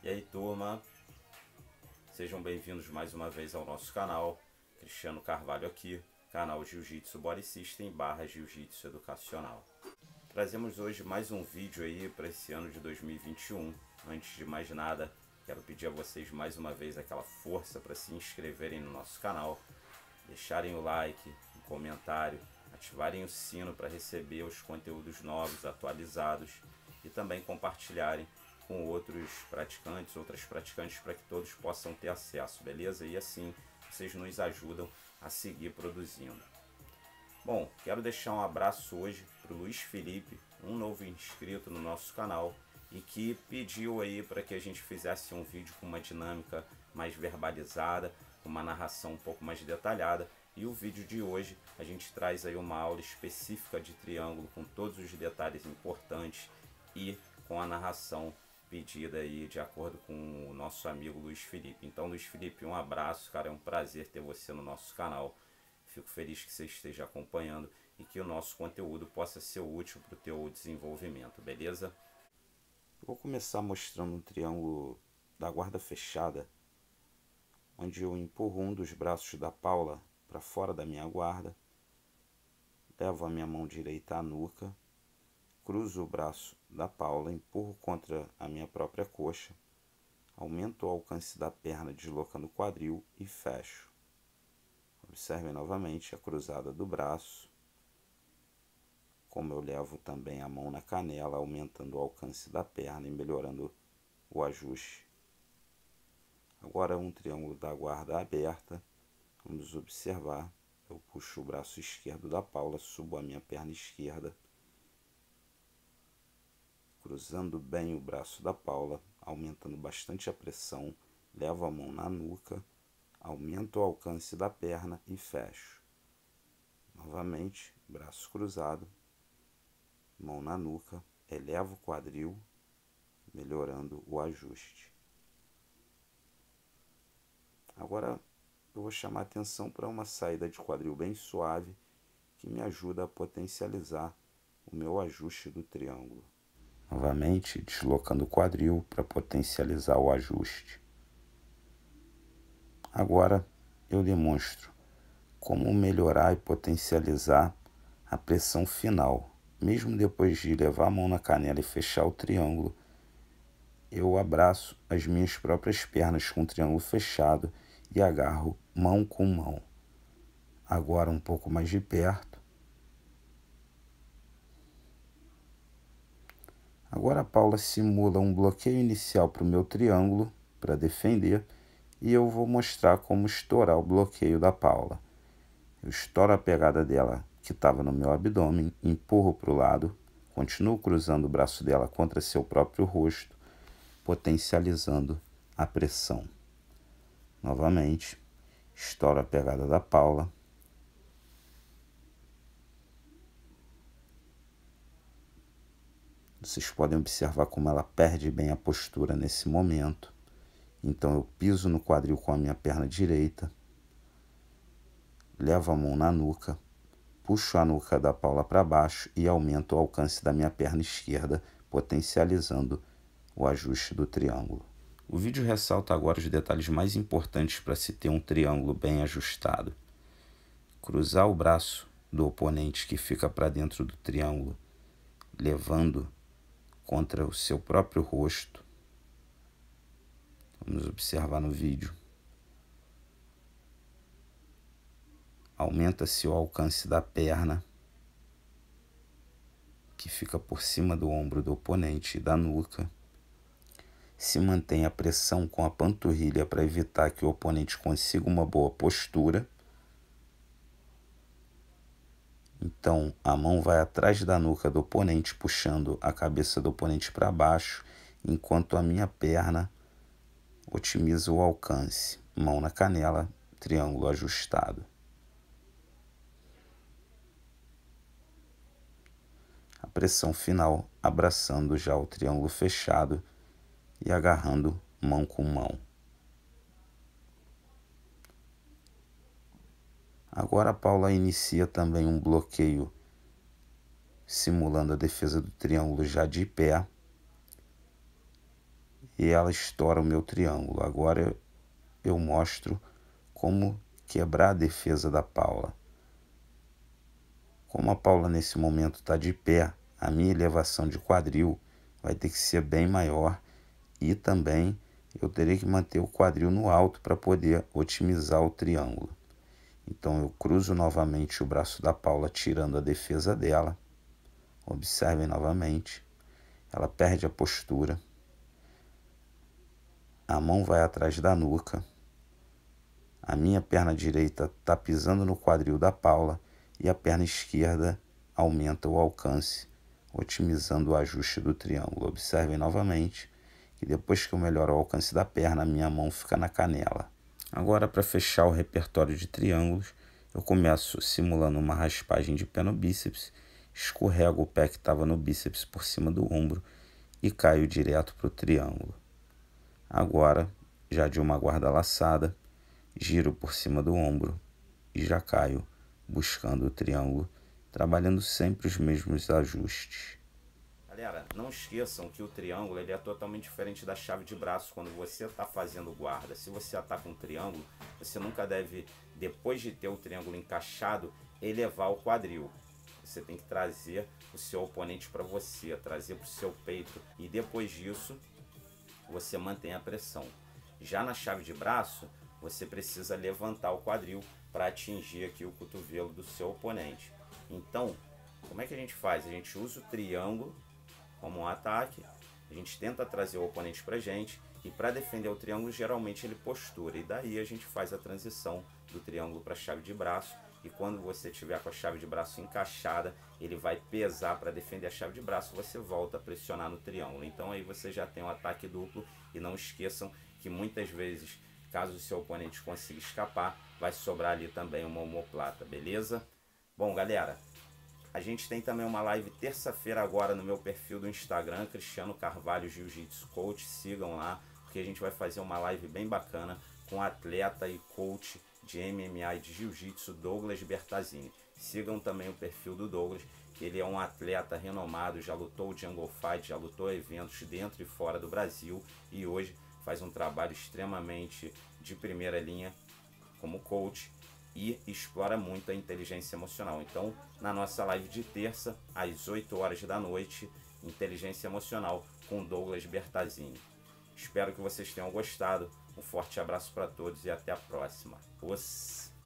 E aí, turma, sejam bem-vindos mais uma vez ao nosso canal. Cristiano Carvalho aqui, canal Jiu-Jitsu Body System barra Jiu-Jitsu Educacional. Trazemos hoje mais um vídeo aí para esse ano de 2021. Antes de mais nada, quero pedir a vocês mais uma vez aquela força para se inscreverem no nosso canal, deixarem o like, um comentário, ativarem o sino para receber os conteúdos novos, atualizados e também compartilharem com outros praticantes, outras praticantes, para que todos possam ter acesso, beleza? E assim vocês nos ajudam a seguir produzindo. Bom, quero deixar um abraço hoje para o Luiz Felipe, um novo inscrito no nosso canal e que pediu aí para que a gente fizesse um vídeo com uma dinâmica mais verbalizada, com uma narração um pouco mais detalhada. E o vídeo de hoje a gente traz aí uma aula específica de triângulo com todos os detalhes importantes e com a narração pedida aí de acordo com o nosso amigo Luiz Felipe. Então, Luiz Felipe, um abraço, cara. É um prazer ter você no nosso canal. Fico feliz que você esteja acompanhando e que o nosso conteúdo possa ser útil para o teu desenvolvimento, beleza? Vou começar mostrando um triângulo da guarda fechada, onde eu empurro um dos braços da Paula para fora da minha guarda, levo a minha mão direita à nuca Cruzo o braço da Paula, empurro contra a minha própria coxa, aumento o alcance da perna deslocando o quadril e fecho. Observe novamente a cruzada do braço, como eu levo também a mão na canela, aumentando o alcance da perna e melhorando o ajuste. Agora um triângulo da guarda aberta. Vamos observar. Eu puxo o braço esquerdo da Paula, subo a minha perna esquerda cruzando bem o braço da Paula, aumentando bastante a pressão, levo a mão na nuca, aumento o alcance da perna e fecho. Novamente, braço cruzado, mão na nuca, elevo o quadril, melhorando o ajuste. Agora eu vou chamar atenção para uma saída de quadril bem suave que me ajuda a potencializar o meu ajuste do triângulo novamente deslocando o quadril para potencializar o ajuste. Agora eu demonstro como melhorar e potencializar a pressão final. Mesmo depois de levar a mão na canela e fechar o triângulo, eu abraço as minhas próprias pernas com o triângulo fechado e agarro mão com mão. Agora um pouco mais de perto Agora a Paula simula um bloqueio inicial para o meu triângulo, para defender, e eu vou mostrar como estourar o bloqueio da Paula. Eu estouro a pegada dela que estava no meu abdômen, empurro para o lado, continuo cruzando o braço dela contra seu próprio rosto, potencializando a pressão. Novamente, estouro a pegada da Paula, Vocês podem observar como ela perde bem a postura nesse momento. Então eu piso no quadril com a minha perna direita, levo a mão na nuca, puxo a nuca da Paula para baixo e aumento o alcance da minha perna esquerda, potencializando o ajuste do triângulo. O vídeo ressalta agora os detalhes mais importantes para se ter um triângulo bem ajustado. Cruzar o braço do oponente que fica para dentro do triângulo, levando contra o seu próprio rosto. Vamos observar no vídeo. Aumenta-se o alcance da perna, que fica por cima do ombro do oponente e da nuca. Se mantém a pressão com a panturrilha para evitar que o oponente consiga uma boa postura então a mão vai atrás da nuca do oponente, puxando a cabeça do oponente para baixo, enquanto a minha perna otimiza o alcance. Mão na canela, triângulo ajustado. A pressão final abraçando já o triângulo fechado e agarrando mão com mão. Agora Paula inicia também um bloqueio simulando a defesa do triângulo já de pé. E ela estoura o meu triângulo. Agora eu mostro como quebrar a defesa da Paula. Como a Paula nesse momento está de pé, a minha elevação de quadril vai ter que ser bem maior e também eu terei que manter o quadril no alto para poder otimizar o triângulo. Então eu cruzo novamente o braço da Paula, tirando a defesa dela. Observem novamente. Ela perde a postura. A mão vai atrás da nuca. A minha perna direita está pisando no quadril da Paula e a perna esquerda aumenta o alcance, otimizando o ajuste do triângulo. Observem novamente que depois que eu melhoro o alcance da perna, a minha mão fica na canela. Agora, para fechar o repertório de triângulos, eu começo simulando uma raspagem de pé no bíceps, escorrego o pé que estava no bíceps por cima do ombro e caio direto para o triângulo. Agora, já de uma guarda laçada, giro por cima do ombro e já caio buscando o triângulo, trabalhando sempre os mesmos ajustes. Galera, não esqueçam que o triângulo ele é totalmente diferente da chave de braço quando você está fazendo guarda. Se você ataca tá um triângulo, você nunca deve, depois de ter o triângulo encaixado, elevar o quadril. Você tem que trazer o seu oponente para você, trazer para o seu peito e depois disso você mantém a pressão. Já na chave de braço, você precisa levantar o quadril para atingir aqui o cotovelo do seu oponente. Então, como é que a gente faz? A gente usa o triângulo como um ataque, a gente tenta trazer o oponente para gente e para defender o triângulo geralmente ele postura e daí a gente faz a transição do triângulo para a chave de braço e quando você tiver com a chave de braço encaixada ele vai pesar para defender a chave de braço você volta a pressionar no triângulo então aí você já tem um ataque duplo e não esqueçam que muitas vezes caso o seu oponente consiga escapar vai sobrar ali também uma omoplata beleza bom galera a gente tem também uma live terça-feira agora no meu perfil do Instagram, Cristiano Carvalho Jiu-Jitsu Coach. Sigam lá, porque a gente vai fazer uma live bem bacana com atleta e coach de MMA e de Jiu-Jitsu, Douglas Bertazini. Sigam também o perfil do Douglas, que ele é um atleta renomado, já lutou o Jungle Fight, já lutou eventos dentro e fora do Brasil e hoje faz um trabalho extremamente de primeira linha como coach e explora muito a inteligência emocional. Então, na nossa live de terça, às 8 horas da noite, Inteligência Emocional com Douglas Bertazini. Espero que vocês tenham gostado. Um forte abraço para todos e até a próxima. Os...